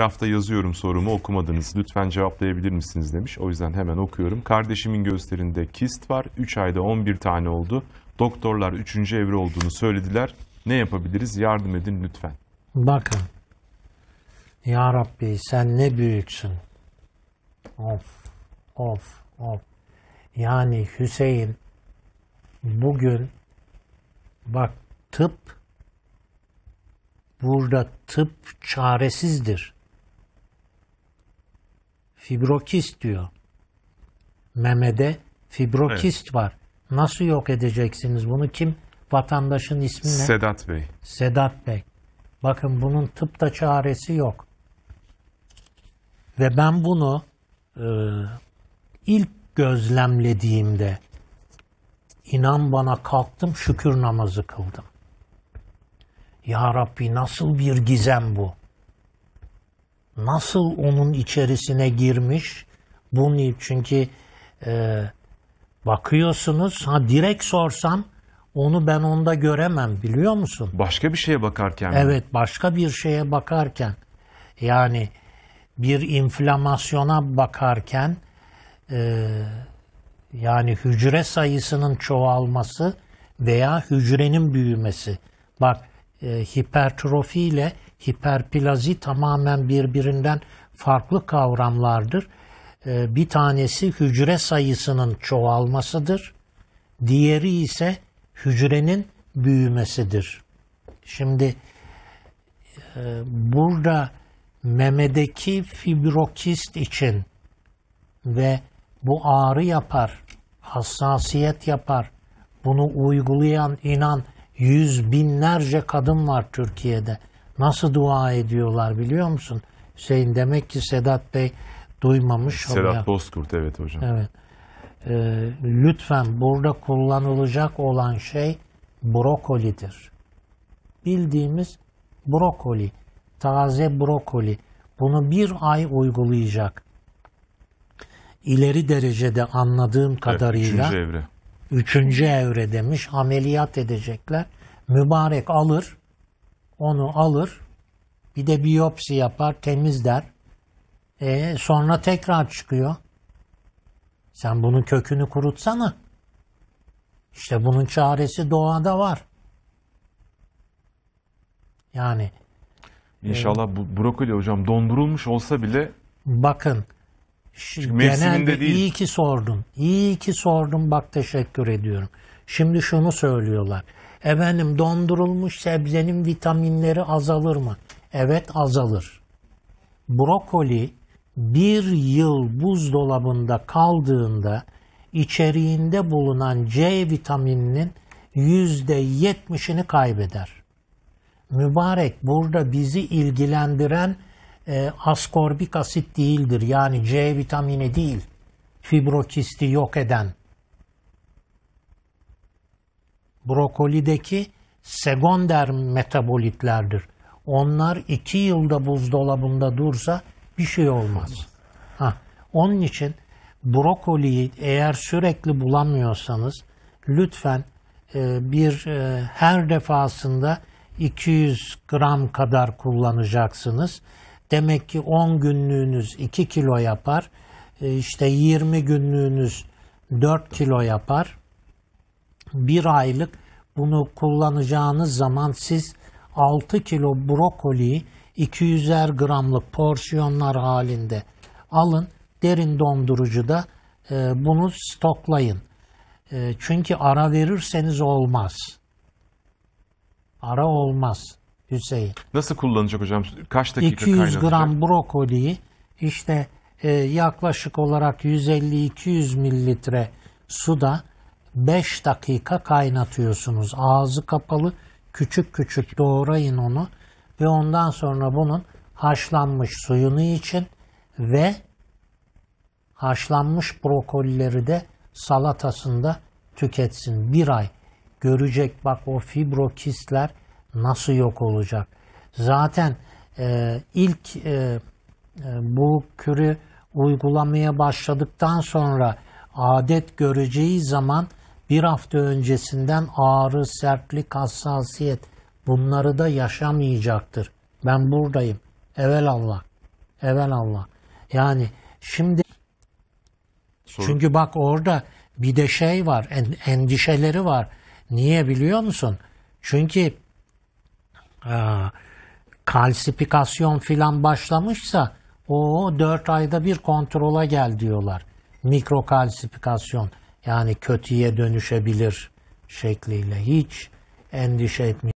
Rafta yazıyorum sorumu okumadınız. Lütfen cevaplayabilir misiniz demiş. O yüzden hemen okuyorum. Kardeşimin göğüslerinde kist var. 3 ayda 11 tane oldu. Doktorlar 3. evre olduğunu söylediler. Ne yapabiliriz? Yardım edin lütfen. Bakın. Ya Rabbi sen ne büyüksün. Of, of, of. Yani Hüseyin bugün bak tıp burada tıp çaresizdir fibrokist diyor. Memede fibrokist evet. var. Nasıl yok edeceksiniz bunu? Kim? Vatandaşın ismi ne? Sedat Bey. Sedat Bey. Bakın bunun tıpta çaresi yok. Ve ben bunu e, ilk gözlemlediğimde inan bana kalktım şükür namazı kıldım. Ya Rabbi nasıl bir gizem bu? nasıl onun içerisine girmiş? Bunu çünkü e, bakıyorsunuz ha direkt sorsam onu ben onda göremem biliyor musun? Başka bir şeye bakarken. Evet başka bir şeye bakarken yani bir inflamasyona bakarken e, yani hücre sayısının çoğalması veya hücrenin büyümesi. Bak e, hipertrofi ile hiperplazi tamamen birbirinden farklı kavramlardır. Ee, bir tanesi hücre sayısının çoğalmasıdır. Diğeri ise hücrenin büyümesidir. Şimdi e, burada memedeki fibrokist için ve bu ağrı yapar, hassasiyet yapar, bunu uygulayan inan yüz binlerce kadın var Türkiye'de. Nasıl dua ediyorlar biliyor musun? Hüseyin demek ki Sedat Bey duymamış. Sedat oluyor. Bozkurt evet hocam. Evet. Ee, lütfen burada kullanılacak olan şey brokolidir. Bildiğimiz brokoli, taze brokoli. Bunu bir ay uygulayacak. İleri derecede anladığım kadarıyla evet, üçüncü evre. Üçüncü evre demiş ameliyat edecekler. Mübarek alır onu alır, bir de biyopsi yapar, temizler. E, sonra tekrar çıkıyor. Sen bunun kökünü kurutsana. İşte bunun çaresi doğada var. Yani İnşallah e, bu brokoli hocam dondurulmuş olsa bile bakın genelde değil. iyi ki sordun. İyi ki sordun. Bak teşekkür ediyorum. Şimdi şunu söylüyorlar. Efendim dondurulmuş sebzenin vitaminleri azalır mı? Evet azalır. Brokoli bir yıl buzdolabında kaldığında içeriğinde bulunan C vitamininin yüzde yetmişini kaybeder. Mübarek burada bizi ilgilendiren e, askorbik asit değildir. Yani C vitamini değil. Fibrokisti yok eden brokolideki segonder metabolitlerdir. Onlar iki yılda buzdolabında dursa bir şey olmaz. Ha, onun için brokoliyi eğer sürekli bulamıyorsanız lütfen e, bir e, her defasında 200 gram kadar kullanacaksınız. Demek ki 10 günlüğünüz 2 kilo yapar. E, işte 20 günlüğünüz 4 kilo yapar bir aylık bunu kullanacağınız zaman siz 6 kilo brokoliyi 200'er gramlık porsiyonlar halinde alın. Derin dondurucuda e, bunu stoklayın. E, çünkü ara verirseniz olmaz. Ara olmaz Hüseyin. Nasıl kullanacak hocam? Kaç dakika 200 gram brokoliyi işte e, yaklaşık olarak 150-200 mililitre suda 5 dakika kaynatıyorsunuz. Ağzı kapalı küçük küçük doğrayın onu ve ondan sonra bunun haşlanmış suyunu için ve haşlanmış brokolileri de salatasında tüketsin. Bir ay görecek bak o fibrokistler nasıl yok olacak. Zaten e, ilk e, e bu kürü uygulamaya başladıktan sonra adet göreceği zaman bir hafta öncesinden ağrı, sertlik, hassasiyet bunları da yaşamayacaktır. Ben buradayım. Evel Allah. Evel Allah. Yani şimdi Sorun. çünkü bak orada bir de şey var, endişeleri var. Niye biliyor musun? Çünkü e, kalsifikasyon filan başlamışsa o 4 ayda bir kontrola gel diyorlar. Mikro kalsifikasyon yani kötüye dönüşebilir şekliyle hiç endişe etmeyeceksiniz.